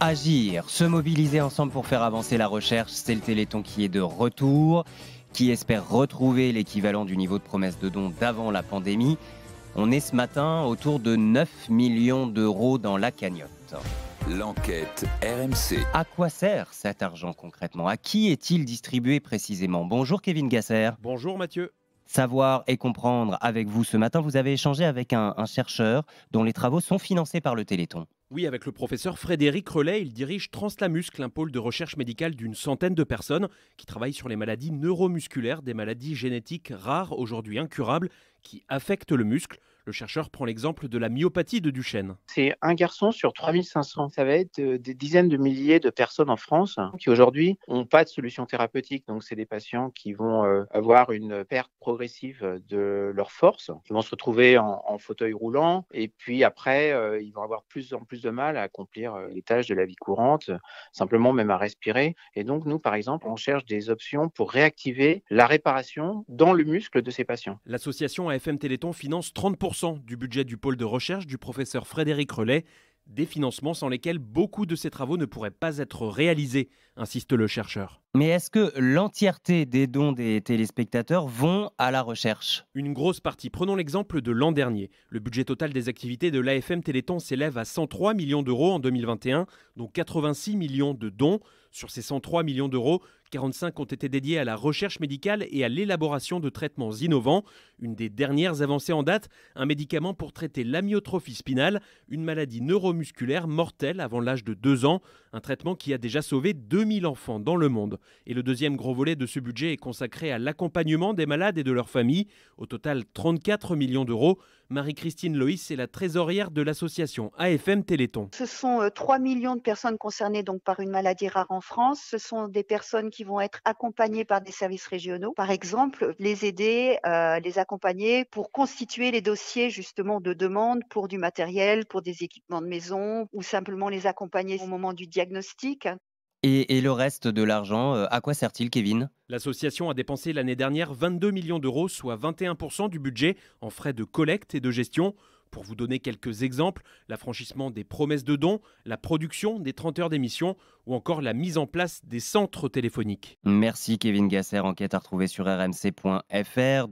agir, se mobiliser ensemble pour faire avancer la recherche. C'est le Téléthon qui est de retour, qui espère retrouver l'équivalent du niveau de promesse de dons d'avant la pandémie. On est ce matin autour de 9 millions d'euros dans la cagnotte. L'enquête RMC. À quoi sert cet argent concrètement À qui est-il distribué précisément Bonjour Kevin Gasser. Bonjour Mathieu savoir et comprendre avec vous ce matin. Vous avez échangé avec un, un, chercheur dont les travaux sont financés par le Téléthon. Oui, avec le professeur Frédéric Relais, il dirige Translamuscle, un pôle de recherche médicale d'une centaine de personnes qui travaillent sur les maladies neuromusculaires, des maladies génétiques rares, aujourd'hui incurables, qui affectent le muscle. Le chercheur prend l'exemple de la myopathie de Duchenne. C'est un garçon sur 3500. Ça va être euh, des dizaines de milliers de personnes en France qui aujourd'hui n'ont pas de solution thérapeutique. Donc, c'est des patients qui vont euh, avoir une perte progressive de leur force. qui vont se retrouver en, en fauteuil roulant et puis après, euh, ils vont avoir plus en plus de mal à accomplir les tâches de la vie courante, simplement même à respirer. Et donc, nous, par exemple, on cherche des options pour réactiver la réparation dans le muscle de ces patients. L'association AFM Téléthon finance 30% du budget du pôle de recherche du professeur Frédéric Relais, des financements sans lesquels beaucoup de ces travaux ne pourraient pas être réalisés, insiste le chercheur. Mais est-ce que l'entièreté des dons des téléspectateurs vont à la recherche Une grosse partie. Prenons l'exemple de l'an dernier. Le budget total des activités de l'AFM Téléthon s'élève à 103 millions d'euros en 2021, dont 86 millions de dons. Sur ces 103 millions d'euros, 45 ont été dédiés à la recherche médicale et à l'élaboration de traitements innovants. Une des dernières avancées en date, un médicament pour traiter l'amyotrophie spinale, une maladie neuromusculaire mortelle avant l'âge de 2 ans, un traitement qui a déjà sauvé 2000 enfants dans le monde. Et le deuxième gros volet de ce budget est consacré à l'accompagnement des malades et de leurs familles. Au total, 34 millions d'euros. Marie-Christine Loïs est la trésorière de l'association AFM Téléthon. Ce sont 3 euh, millions de personnes concernées donc par une maladie rare en France. Ce sont des personnes qui vont être accompagnées par des services régionaux, par exemple, les aider, euh, les accompagner pour constituer les dossiers justement de demande pour du matériel, pour des équipements de maison ou simplement les accompagner au moment du diagnostic. Et, le reste de l'argent, euh, à quoi sert-il, Kevin L'association a dépensé l'année dernière 22 millions d'euros, soit 21% du budget en frais de collecte et de gestion. Pour vous donner quelques exemples, l'affranchissement des promesses de dons, la production des 30 heures d'émission ou encore la mise en place des centres téléphoniques. Merci Kevin Gasser, enquête à retrouver sur rmc.fr.